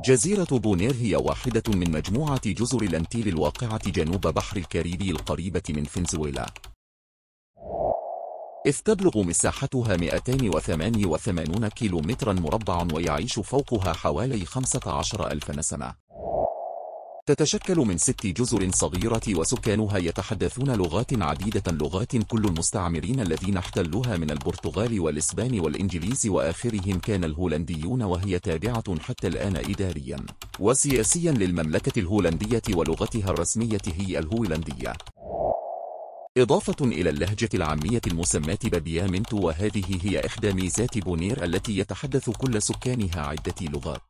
جزيرة بونير هي واحدة من مجموعة جزر الأنتيل الواقعة جنوب بحر الكاريبي القريبة من فنزويلا إذ تبلغ مساحتها 288 كيلومترا مربعا ويعيش فوقها حوالي 15 ألف نسمة تتشكل من ست جزر صغيرة وسكانها يتحدثون لغات عديدة لغات كل المستعمرين الذين احتلوها من البرتغال والإسبان والإنجليز وآخرهم كان الهولنديون وهي تابعة حتى الآن إداريا وسياسيا للمملكة الهولندية ولغتها الرسمية هي الهولندية إضافة إلى اللهجة العامية المسماة بابيامنتو وهذه هي إحدى ميزات بونير التي يتحدث كل سكانها عدة لغات